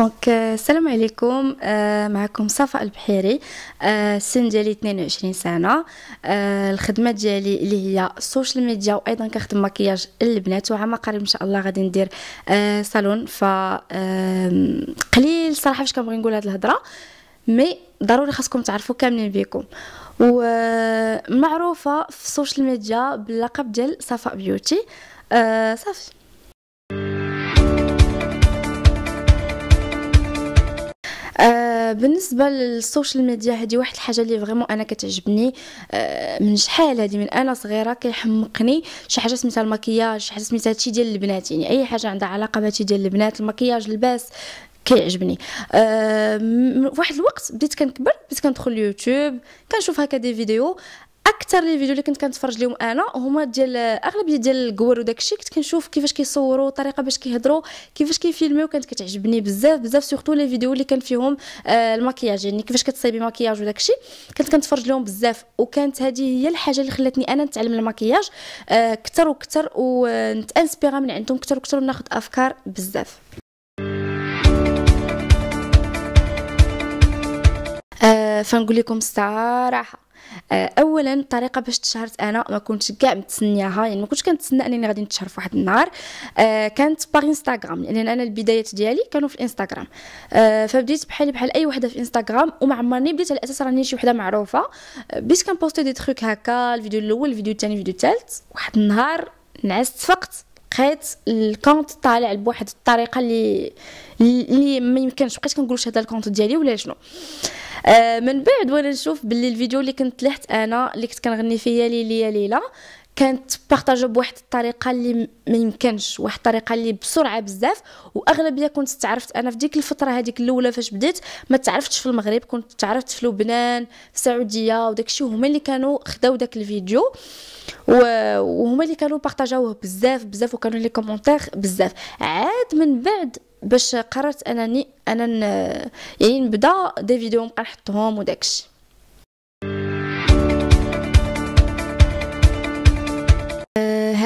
دونك السلام عليكم معكم صفاء البحيري السن euh, ديالي 22 سنه euh, الخدمه ديالي اللي هي السوشيال ميديا وايضا كنخدم مكياج للبنات وعما قريب ان شاء الله غادي ندير آه، صالون ف قليل صراحه فاش كنبغي نقول هاد الهضره مي ضروري خاصكم تعرفوا كاملين بيكم ومعروفه آه، في السوشيال ميديا باللقب ديال صفاء بيوتي آه، صافي آه، بالنسبه للسوشيال ميديا هذه واحد الحاجه اللي فريمون انا كتعجبني آه، من شحال هذه من انا صغيره كيحمقني شي حاجه سميتها المكياج شي حاجه سميتها هادشي ديال البنات يعني اي حاجه عندها علاقه بهادشي ديال البنات المكياج اللباس كيعجبني أه واحد الوقت بديت كنكبر بديت كندخل اليوتيوب كنشوف هكا دي فيديو اكثر لي فيديو اللي كنت كنتفرج ليهم انا هما ديال اغلبيه ديال الكور وداك الشيء كنت كنشوف كيفاش كيصوروا الطريقه باش كيهضروا كيفاش كيفيلميو كانت كتعجبني بزاف بزاف سورتو لي فيديو اللي كان فيهم آه المكياج يعني كيفاش كتصايبي مكياج وداك الشيء كنت كنتفرج لهم بزاف وكانت هذه هي الحاجه اللي خلاتني انا نتعلم المكياج اكثر آه وكثر ونتانسبيرا من عندهم اكثر واكثر وناخذ افكار بزاف آه، فنقول لكم الصراحه آه، اولا الطريقه باش تشهرت انا ما كنتش كاع متسنياها يعني ما كنتش كنتسنى انني غادي نتشهر في واحد النهار آه كانت باغ انستغرام لان يعني انا البدايات ديالي كانوا في الانستغرام آه فبديت بحالي بحال اي وحده في انستغرام وما عمرني بديت على اساس راني شي وحده معروفه آه، بديت كنبوستي دي تروك هكا الفيديو الاول الفيديو الثاني الفيديو الثالث واحد النهار نعست فقط لقيت الكونت طالع بواحد الطريقه اللي اللي ما يمكنش بقيت كنقول واش هذا الكونت ديالي ولا شنو آه من بعد وانا نشوف باللي الفيديو اللي كنت لحت انا اللي كنت كنغني فيه يا ليلي يا ليله كانت بارطاجو بواحد الطريقه اللي ما يمكنش واحد الطريقه اللي بسرعه بزاف واغلبيه كنت تعرفت انا في ديك الفتره هذيك الاولى فاش بديت ما تعرفتش في المغرب كنت تعرفت في لبنان في السعوديه الشيء هما اللي كانوا خداو داك الفيديو وهما اللي كانوا بارطاجوه بزاف بزاف وكانوا لي كومونتير بزاف عاد من بعد باش قررت انني انا يعني نبدا دي فيديو نبقى نحطهم وداكشي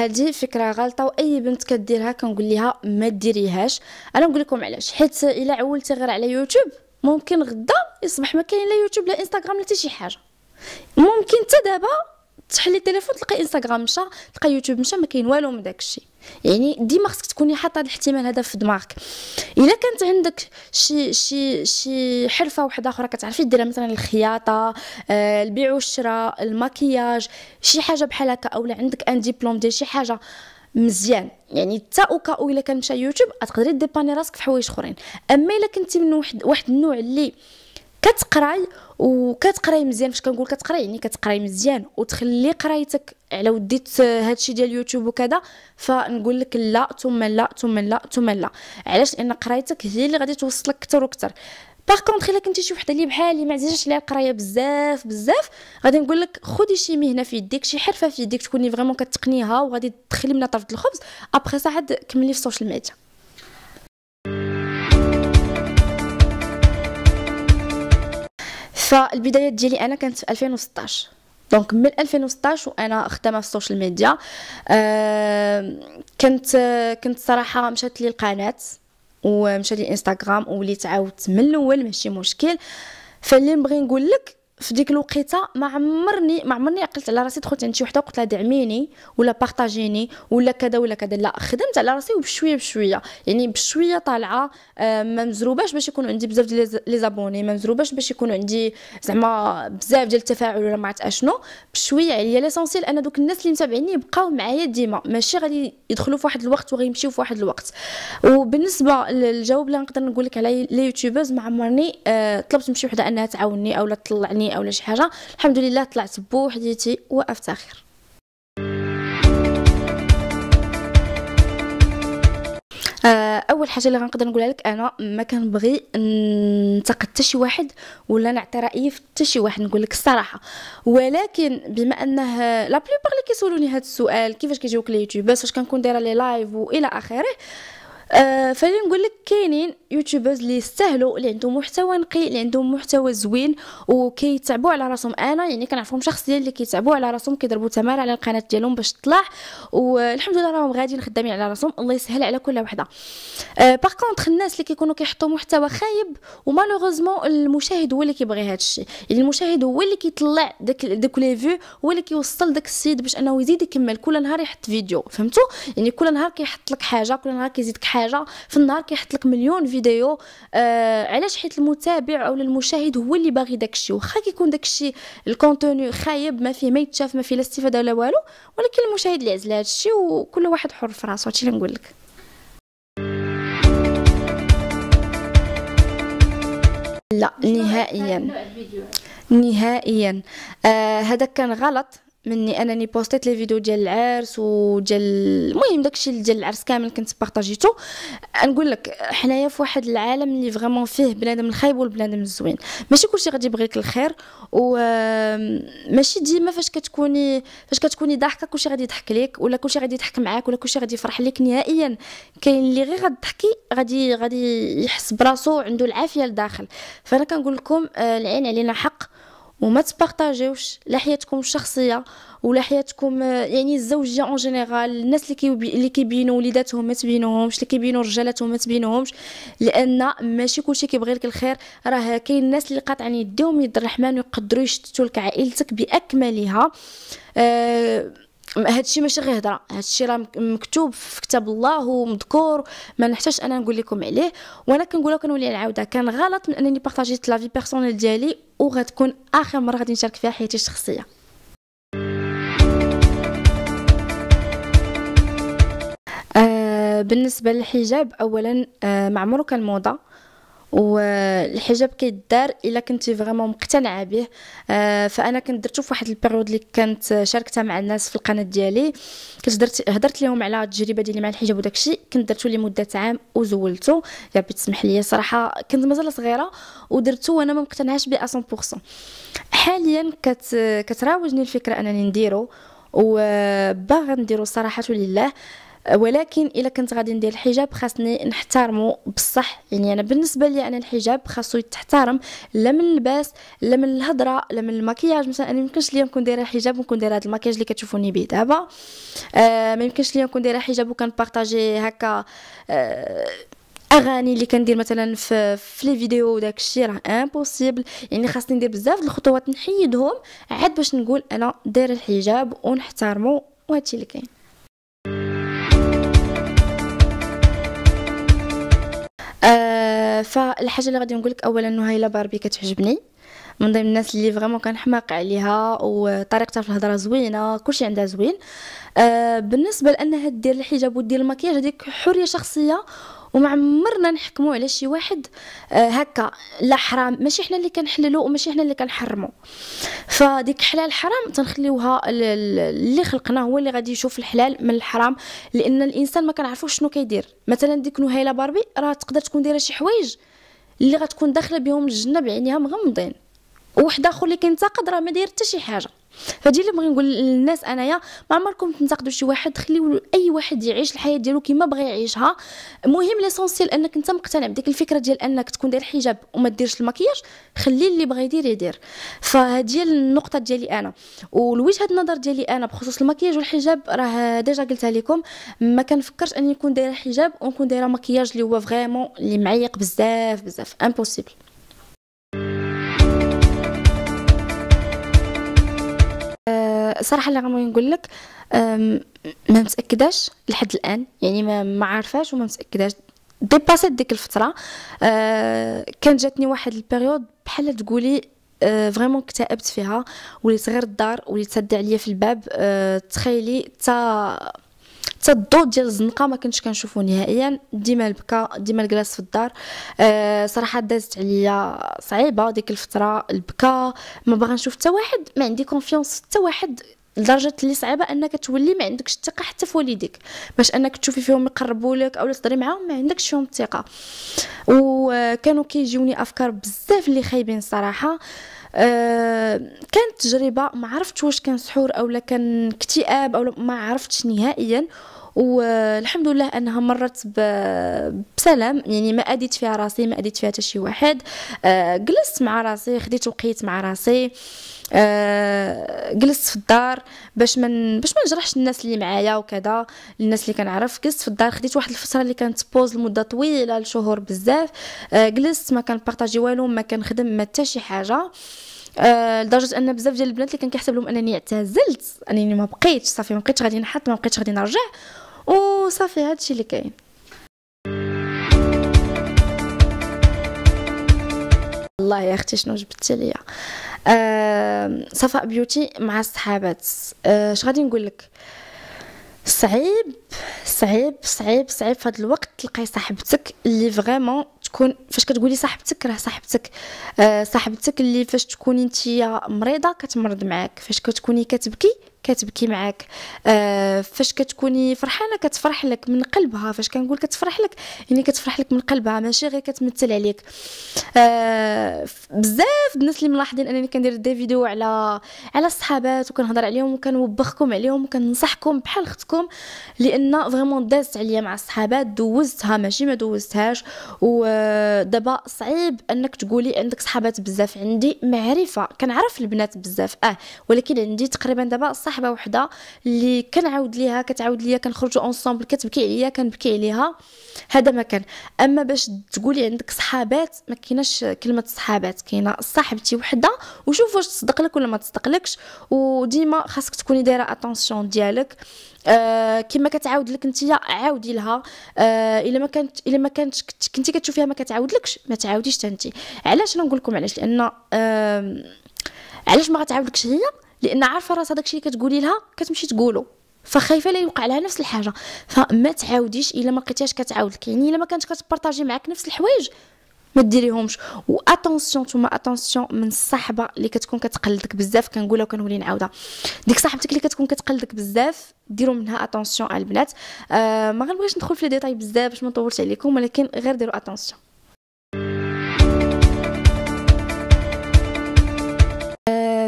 هذه فكره غلطه واي بنت كديرها كنقول لها ما ديريهاش انا نقول لكم علاش حيت الا عولتي غير على يوتيوب ممكن غدا يصبح ما كاين لا يوتيوب لا انستغرام لا حتى شي حاجه ممكن حتى دابا تحلي التليفون تلقى انستغرام مشى تلقى يوتيوب مشى ما كاين والو من داكشي يعني ديما خصك تكوني حاطه الاحتمال هذا في دماغك الا كانت عندك شي شي شي حرفه واحده اخرى كتعرفي ديرها مثلا الخياطه آه البيع والشراء المكياج شي حاجه بحال هكا اولا عندك ان ديبلوم ديال شي حاجه مزيان يعني حتى اوكا الا كان مشى يوتيوب تقدري ديباني راسك في حوايج اخرين اما الا كنتي من واحد واحد النوع اللي كتقراي وكتقراي مزيان فاش كنقول كتقراي يعني كتقراي مزيان وتخلي قرايتك على وديت هادشي ديال يوتيوب وكذا فنقول لك لا ثم لا ثم لا ثم لا علاش لان قرايتك هي اللي غادي توصلك اكثر واكثر باغ كونطخ الا كنتي شي وحده اللي بحالي ما عزيزاش عليها القرايه بزاف بزاف غادي نقول لك خدي شي مهنه في يديك شي حرفه في يديك تكوني فريمون كتقنيها وغادي تدخلي منها طرف الخبز ابخي صح كملي في السوشيال ميديا فالبدايات ديالي انا كانت في 2016 دونك من 2016 وانا خدامه في السوشيال ميديا أه كنت كنت صراحه مشات لي القناه ومشات لي انستغرام وليت عاودت من الاول ماشي مشكل فاللي نبغي نقول لك في ديك الوقيته ما عمرني ما عمرني عقلت على راسي دخلت عند شي وحده قلت لها دعميني ولا بارطاجيني ولا كذا ولا كذا لا خدمت على راسي وبشويه بشويه يعني بشويه طالعه آه، ما مزروباش باش يكون عندي بزاف ديال لي زابوني ما مزروباش باش يكون عندي زعما بزاف ديال التفاعل ولا ما عرفت اشنو بشويه عليا ليسونسيل انا دوك الناس اللي متابعيني يبقاو معايا ديما ماشي غادي يدخلوا في واحد الوقت وغيمشيو في واحد الوقت وبالنسبه للجواب اللي نقدر نقول لك على لي يوتيوبرز ما عمرني آه، طلبت من شي وحده انها تعاوني اولا تطلعني تهنيني اولا شي حاجه الحمد لله طلعت بوحديتي وافتخر آه، اول حاجه اللي غنقدر نقولها لك انا ما كنبغي ننتقد حتى شي واحد ولا نعطي رايي في حتى شي واحد نقول لك الصراحه ولكن بما انه لا بلوبار اللي كيسولوني هذا السؤال كيفاش كيجيوك اليوتيوب فاش كنكون دايره لي لايف والى اخره آه فاللي نقول لك كاينين يوتيوبرز اللي يستاهلوا اللي عندهم محتوى نقي اللي عندهم محتوى زوين وكيتعبوا على راسهم انا يعني كنعرفهم شخصيا اللي كيتعبوا على راسهم كيضربوا تمار على القناه ديالهم باش تطلع والحمد لله راهم غاديين خدامين على راسهم الله يسهل على كل وحده آه باغ كونطخ الناس اللي كيكونوا كيحطوا محتوى خايب ومالوغوزمون المشاهد هو اللي كيبغي هذا الشيء يعني المشاهد هو اللي كيطلع داك داك لي فيو هو اللي كيوصل داك السيد باش انه يزيد يكمل كل نهار يحط فيديو فهمتوا يعني كل نهار كيحط لك حاجه كل نهار كيزيدك حاجه حاجه في النهار كيحط لك مليون فيديو آه علاش حيت المتابع او المشاهد هو اللي باغي داكشي واخا كيكون داكشي الكونتوني خايب ما فيه ما يتشاف ما فيه لا استفاده ولا والو ولكن المشاهد اللي عزل هادشي وكل واحد حر في راسو هادشي اللي نقول لك لا نهائيا نهائيا آه كان غلط مني انني بوستيت لي فيديو ديال العرس وديال المهم داكشي ديال العرس كامل كنت بارطاجيتو نقول لك حنايا في واحد العالم اللي فريمون فيه بنادم الخايب والبنادم الزوين ماشي كلشي غادي يبغيك الخير وماشي ديما فاش كتكوني فاش كتكوني ضاحكه كلشي غادي يضحك ليك ولا كلشي غادي يضحك معاك ولا كلشي غادي يفرح ليك نهائيا كاين اللي غير غتضحكي غادي غادي يحس براسو عنده العافيه لداخل فانا كنقول لكم آه، العين علينا حق وما تبارطاجيوش لا حياتكم الشخصيه ولا حياتكم يعني الزوجيه اون جينيرال الناس اللي كيبي اللي كيبينوا وليداتهم ما تبينوهمش اللي كيبينوا رجالاتهم ما تبينوهمش لان ماشي كلشي كيبغي لك الخير راه كاين الناس اللي قاطعين يديهم يد الرحمن ويقدروا يشتتوا لك عائلتك باكملها أه هادشي ماشي غير هضره هادشي راه مكتوب في كتاب الله ومذكور ما نحتاج انا نقول لكم عليه وانا كنقولها كنولي نعاودها كان غلط من انني بارطاجيت لافي بيرسونيل ديالي وغتكون اخر مره غادي نشارك فيها حياتي الشخصيه آه، بالنسبه للحجاب اولا آه، مع كان موضه والحجاب كيدار الا كنتي فريمون مقتنعه به آه، فانا كنت درتو في واحد البيريود اللي كانت شاركتها مع الناس في القناه ديالي كنت درت هضرت لهم على التجربه ديالي مع الحجاب وداكشي كنت درتو لمده عام وزولتو يا ربي تسمح لي صراحه كنت مازال صغيره ودرتو وانا ما مقتنعاش به 100% حاليا كت كتراوجني الفكره انني نديرو وباغا نديرو صراحه لله ولكن الا كنت غادي ندير الحجاب خاصني نحترمه بصح يعني انا بالنسبه لي انا الحجاب خاصو يتحترم لا من اللباس لا من الهضره لا من المكياج مثلا انا ميمكنش ليا نكون دايره حجاب ونكون دايره هذا المكياج اللي كتشوفوني به دابا آه ما يمكنش ليا نكون دايره حجاب وكنبارطاجي هكا آه اغاني اللي كندير مثلا في في لي فيديو وداك الشيء راه امبوسيبل يعني خاصني ندير بزاف الخطوات نحيدهم عاد باش نقول انا دايره الحجاب ونحترمه وهادشي اللي كاين فالحاجه اللي غادي نقول لك اولا انه هايله باربي كتعجبني من ضمن الناس اللي فريمون كنحماق عليها وطريقتها في الهضره زوينه كلشي عندها زوين آه بالنسبه لانها دير الحجاب ودير المكياج هذيك حريه شخصيه وما عمرنا نحكموا على شي واحد آه، هكا لا حرام ماشي حنا اللي كنحللو وماشي حنا اللي كنحرمو فديك حلال حرام تنخليوها اللي خلقنا هو اللي غادي يشوف الحلال من الحرام لان الانسان ما كنعرفوش شنو كيدير مثلا ديك نهيله باربي راه تقدر تكون دايره شي حوايج اللي غتكون داخله بهم الجنه بعينيها مغمضين وواحد اخر اللي كينتقد راه ما داير حتى شي حاجه فهادي اللي بغي نقول للناس انايا ما عمركم تنتقدوا شي واحد خليو اي واحد يعيش الحياه ديالو كيما بغى يعيشها المهم ليسونسيال انك انت مقتنع بديك الفكره ديال انك تكون داير حجاب وما ديرش المكياج خلي اللي بغى يدير يدير فهادي النقطه ديالي انا والوجهه النظر ديالي انا بخصوص المكياج والحجاب راه ديجا قلتها لكم ما كنفكرش اني نكون دايره حجاب ونكون دايره مكياج اللي هو فريمون اللي معيق بزاف بزاف امبوسيبل صراحه اللي غنبغي نقول لك ما متاكداش لحد الان يعني ما ما عارفاش وما متاكداش ديباسات ديك الفتره أه كان جاتني واحد البيريود بحال تقولي أه فريمون اكتئبت فيها وليت غير الدار وليت تسد عليا في الباب أه تخيلي تا حتى الضوء ديال الزنقه ما كنتش كنشوفو نهائيا ديما البكا ديما الجلاس في الدار أه صراحه دازت عليا صعيبه ديك الفتره البكا ما باغا نشوف حتى واحد ما عندي كونفيونس حتى واحد لدرجه اللي صعيبه انك تولي ما عندكش الثقه حتى في والديك باش انك تشوفي فيهم يقربوا لك او تهضري معاهم ما عندكش فيهم الثقه وكانوا آه، كيجيوني افكار بزاف اللي خايبين صراحه أه أه كانت تجربه ما عرفتش واش كان سحور او لا كان اكتئاب او ما عرفتش نهائيا والحمد لله انها مرت بسلام يعني ما اديت فيها راسي ما اديت فيها حتى شي واحد آه، جلست مع راسي خديت وقيت مع راسي آه، جلست في الدار باش من باش ما نجرحش الناس اللي معايا وكذا الناس اللي كنعرف جلست في الدار خديت واحد الفتره اللي كانت بوز لمده طويله لشهور بزاف آه، جلست ما بارطاجي والو ما كنخدم ما حتى شي حاجه آه لدرجه ان بزاف ديال البنات اللي كان كيحسب لهم انني اعتزلت انني ما بقيتش صافي ما بقيتش غادي نحط ما بقيتش غادي نرجع وصافي هادشي اللي كاين الله يا اختي شنو جبتي ليا صفاء بيوتي مع الصحابات اش آه، غادي نقول لك صعيب صعيب صعيب صعيب في هذا الوقت تلقاي صاحبتك اللي فريمون تكون فاش كتقولي صاحبتك راه صاحبتك آه، صاحبتك اللي فاش تكوني انت مريضه كتمرض معاك فاش كتكوني كتبكي كتبكي معاك آه فاش كتكوني فرحانه كتفرح لك من قلبها فاش كنقول كتفرح لك يعني كتفرح لك من قلبها ماشي غير كتمثل عليك آه بزاف الناس اللي ملاحظين انني كندير دي فيديو على على الصحابات وكنهضر عليهم وكنوبخكم عليهم وكننصحكم بحال اختكم لان فريمون دازت عليا مع الصحابات دوزتها ماشي ما دوزتهاش ودابا آه، صعيب انك تقولي عندك صحابات بزاف عندي معرفه كنعرف البنات بزاف اه ولكن عندي تقريبا دابا صح صاحبه وحده اللي كنعاود ليها كتعاود ليا كنخرجوا اونصومبل كتبكي عليا كنبكي عليها هذا ما كان اما باش تقولي عندك صحابات ما كايناش كلمه صحابات كاينه صاحبتي وحده وشوف واش تصدق لك ولا ما تصدقلكش وديما خاصك تكوني دايره اتونسيون ديالك آه كما كتعاود لك انت عاودي لها آه الا ما كانت الا ما كانتش كنتي كتشوفيها ما كتعاودلكش ما تعاوديش حتى انت علاش نقول لكم علاش لان آه علاش ما غتعاودلكش هي لان عارفه راس هذاك الشيء اللي كتقولي لها كتمشي تقولو فخايفه لا يوقع لها نفس الحاجه فما تعاوديش الا ما لقيتيهاش لك يعني الا ما كانتش كتبارطاجي معاك نفس الحوايج ما ديريهمش واتونسيون ثم اتونسيون من الصحبه اللي كتكون كتقلدك بزاف كنقولها وكنولي نعاودها ديك صاحبتك اللي كتكون كتقلدك بزاف ديروا منها اتونسيون على البنات آه ما غنبغيش ندخل في لي ديتاي بزاف باش ما نطولش عليكم ولكن غير ديروا اتونسيون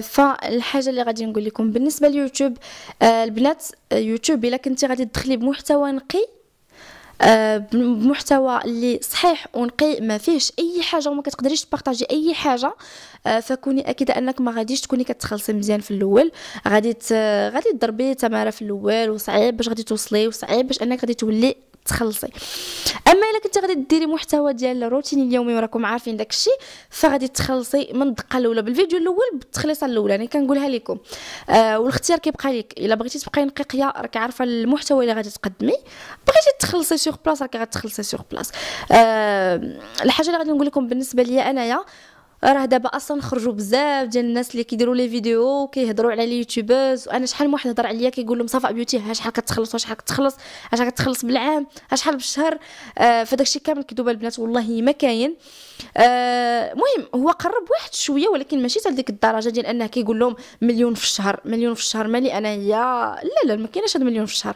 فالحاجه اللي غادي نقول لكم بالنسبه ليوتيوب آه، البنات آه، يوتيوب الا كنتي غادي تدخلي بمحتوى نقي آه، بمحتوى اللي صحيح ونقي ما فيهش اي حاجه وما كتقدريش تبارطاجي اي حاجه فكوني اكيده انك ما غاديش تكوني كتخلصي مزيان في الاول غادي غادي تضربي تماره في الاول وصعيب باش غادي توصلي وصعيب باش انك غادي تولي تخلصي اما الا كنتي غادي ديري محتوى ديال الروتين اليومي وراكم عارفين داكشي فغادي تخلصي من الدقه الاولى بالفيديو الاول بالتخليصه الاولى يعني كنقولها لكم آه والاختيار كيبقى لك الا بغيتي تبقاي نقيقيه راك عارفه المحتوى اللي غادي تقدمي بغيتي تخلصي سيغ بلاص راك غتخلصي سيغ بلاص آه الحاجه اللي غادي نقول لكم بالنسبه ليا انايا راه دابا اصلا خرجوا بزاف ديال الناس اللي كيديروا لي فيديو وكيهضروا على اليوتيوبرز وانا شحال من واحد هضر عليا كيقول لهم صفاء بيوتي ها شحال كتخلص شحال كتخلص اش كتخلص بالعام شحال بالشهر آه فداك الشيء كامل كيدوب البنات والله ما كاين آه، المهم آه هو قرب واحد شويه ولكن ماشي حتى لديك الدرجه ديال انه كيقول لهم مليون في الشهر مليون في الشهر مالي انايا لا لا ما كايناش هاد مليون في الشهر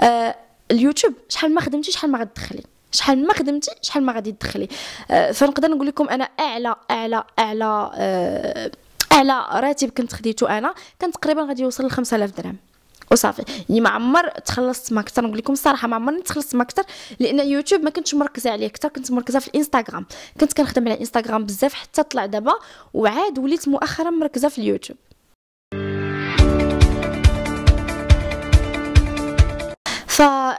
آه اليوتيوب شحال ما خدمتي شحال ما غتدخلي شحال ما خدمتي شحال ما غادي تدخلي آه، فنقدر نقول لكم انا اعلى اعلى اعلى آه، اعلى راتب كنت خديته انا كان تقريبا غادي يوصل ل 5000 درهم وصافي يعني ما عمر تخلصت ما اكثر نقول لكم الصراحه ما عمرني تخلصت ما اكثر لان يوتيوب ما كنتش مركزه عليه اكثر كنت مركزه في الانستغرام كنت كنخدم على الانستغرام بزاف حتى طلع دابا وعاد وليت مؤخرا مركزه في اليوتيوب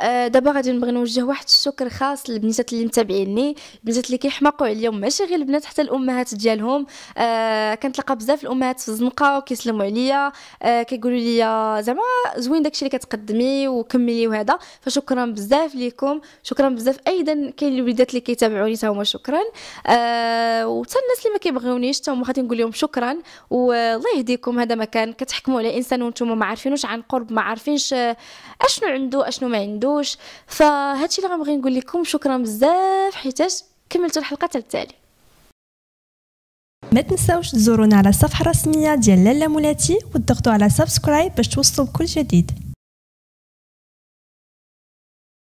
آه، دابا غادي نبغي نوجه واحد الشكر خاص للبنات اللي متابعيني البنات اللي كيحماقوا عليا ماشي غير البنات حتى الامهات ديالهم آه كنتلاقى بزاف الامهات في الزنقه وكيسلموا عليا آه كيقولوا لي زعما زوين داكشي اللي كتقدمي وكملي وهذا فشكرا بزاف ليكم شكرا بزاف ايضا كاين الوليدات اللي كيتابعوني حتى هما شكرا آه وحتى الناس اللي ما كيبغيونيش حتى هما غادي نقول لهم شكرا والله يهديكم هذا مكان كتحكموا على انسان وانتم ما عارفينوش عن قرب ما عارفينش آه، اشنو عنده اشنو ما عنده تنساوش فهادشي اللي غنبغي نقول لكم شكرا بزاف حيتاش كملتوا الحلقه حتى التالي ما تنساوش تزورونا على الصفحه الرسميه ديال لالا مولاتي وتضغطوا على سبسكرايب باش توصلوا بكل جديد